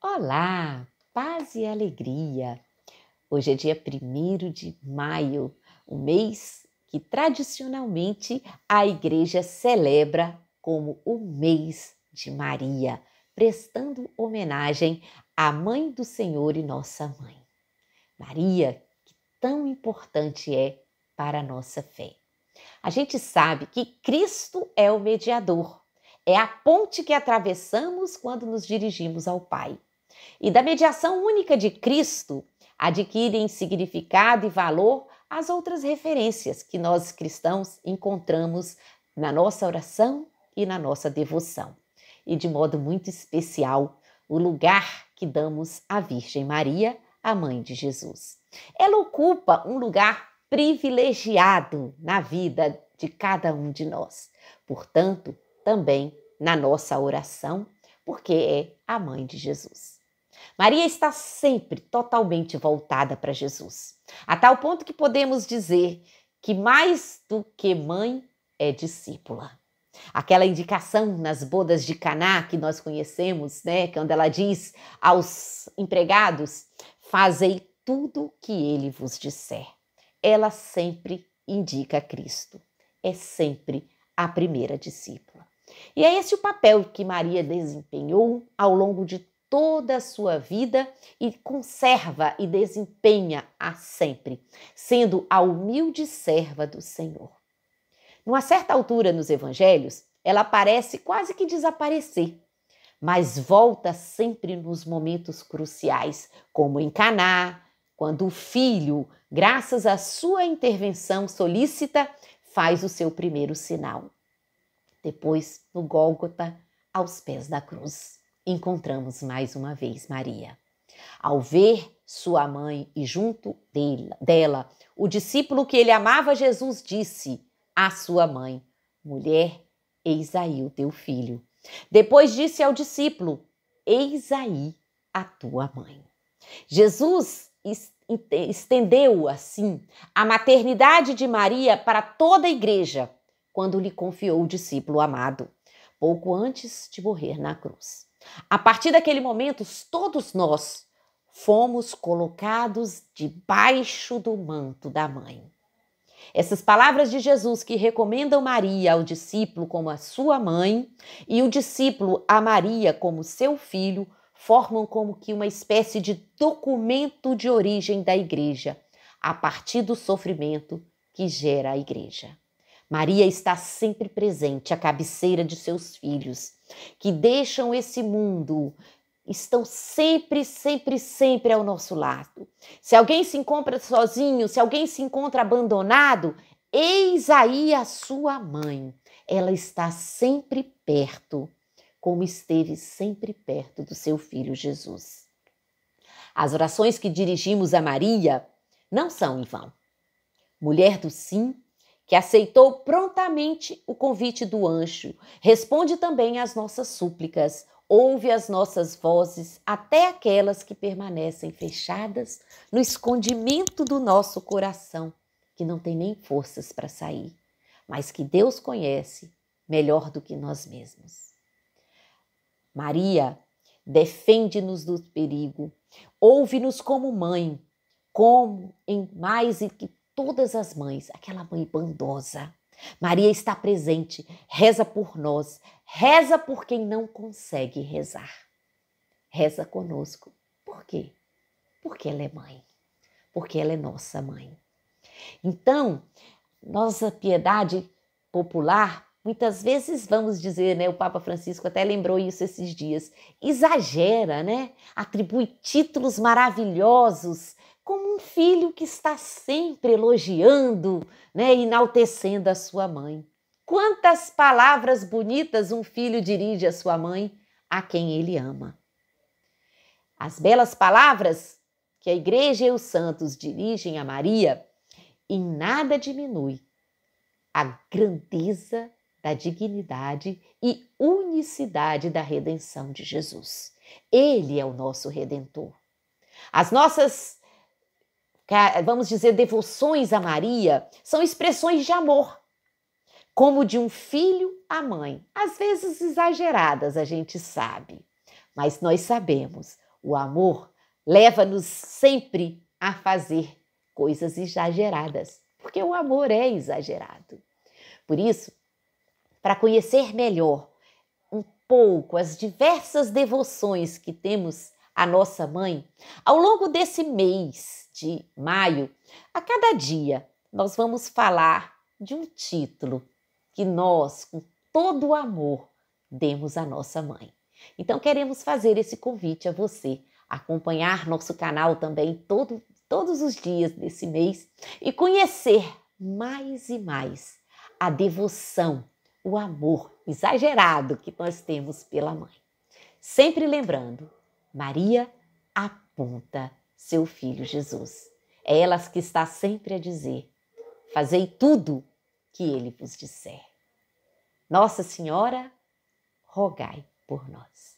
Olá, paz e alegria! Hoje é dia 1 de maio, o um mês que tradicionalmente a igreja celebra como o mês de Maria, prestando homenagem à Mãe do Senhor e nossa mãe. Maria, que tão importante é para a nossa fé. A gente sabe que Cristo é o mediador, é a ponte que atravessamos quando nos dirigimos ao Pai e da mediação única de Cristo adquirem significado e valor as outras referências que nós cristãos encontramos na nossa oração e na nossa devoção. E de modo muito especial, o lugar que damos à Virgem Maria, a mãe de Jesus. Ela ocupa um lugar privilegiado na vida de cada um de nós. Portanto, também na nossa oração, porque é a mãe de Jesus. Maria está sempre totalmente voltada para Jesus, a tal ponto que podemos dizer que mais do que mãe é discípula. Aquela indicação nas bodas de Caná que nós conhecemos, né, quando ela diz aos empregados: "Fazei tudo que ele vos disser". Ela sempre indica Cristo. É sempre a primeira discípula. E é esse o papel que Maria desempenhou ao longo de toda a sua vida e conserva e desempenha a sempre, sendo a humilde serva do Senhor. Numa certa altura nos evangelhos, ela parece quase que desaparecer, mas volta sempre nos momentos cruciais, como em Caná, quando o filho, graças à sua intervenção solícita, faz o seu primeiro sinal. Depois, no Gólgota, aos pés da cruz encontramos mais uma vez Maria. Ao ver sua mãe e junto dela, dela o discípulo que ele amava, Jesus disse à sua mãe: Mulher, eis aí o teu filho. Depois disse ao discípulo: Eis aí a tua mãe. Jesus estendeu assim a maternidade de Maria para toda a igreja quando lhe confiou o discípulo amado, pouco antes de morrer na cruz. A partir daquele momento, todos nós fomos colocados debaixo do manto da mãe. Essas palavras de Jesus que recomendam Maria ao discípulo como a sua mãe e o discípulo a Maria como seu filho formam como que uma espécie de documento de origem da igreja, a partir do sofrimento que gera a igreja. Maria está sempre presente à cabeceira de seus filhos, que deixam esse mundo, estão sempre, sempre, sempre ao nosso lado. Se alguém se encontra sozinho, se alguém se encontra abandonado, eis aí a sua mãe. Ela está sempre perto, como esteve sempre perto do seu filho Jesus. As orações que dirigimos a Maria não são em vão. Mulher do sim que aceitou prontamente o convite do anjo, responde também às nossas súplicas, ouve as nossas vozes, até aquelas que permanecem fechadas no escondimento do nosso coração, que não tem nem forças para sair, mas que Deus conhece melhor do que nós mesmos. Maria, defende-nos do perigo, ouve-nos como mãe, como em mais e que todas as mães, aquela mãe bondosa. Maria está presente, reza por nós, reza por quem não consegue rezar. Reza conosco. Por quê? Porque ela é mãe, porque ela é nossa mãe. Então, nossa piedade popular, muitas vezes vamos dizer, né, o Papa Francisco até lembrou isso esses dias, exagera, né? Atribui títulos maravilhosos como um filho que está sempre elogiando, né, enaltecendo a sua mãe. Quantas palavras bonitas um filho dirige à sua mãe, a quem ele ama. As belas palavras que a igreja e os santos dirigem a Maria em nada diminui a grandeza da dignidade e unicidade da redenção de Jesus. Ele é o nosso redentor. As nossas vamos dizer, devoções a Maria, são expressões de amor, como de um filho à mãe. Às vezes exageradas, a gente sabe, mas nós sabemos, o amor leva-nos sempre a fazer coisas exageradas, porque o amor é exagerado. Por isso, para conhecer melhor um pouco as diversas devoções que temos a nossa mãe, ao longo desse mês de maio, a cada dia nós vamos falar de um título que nós, com todo o amor, demos à nossa mãe. Então queremos fazer esse convite a você acompanhar nosso canal também todo, todos os dias desse mês e conhecer mais e mais a devoção, o amor exagerado que nós temos pela mãe. Sempre lembrando, Maria aponta seu filho Jesus. É elas que está sempre a dizer: Fazei tudo que ele vos disser. Nossa Senhora, rogai por nós.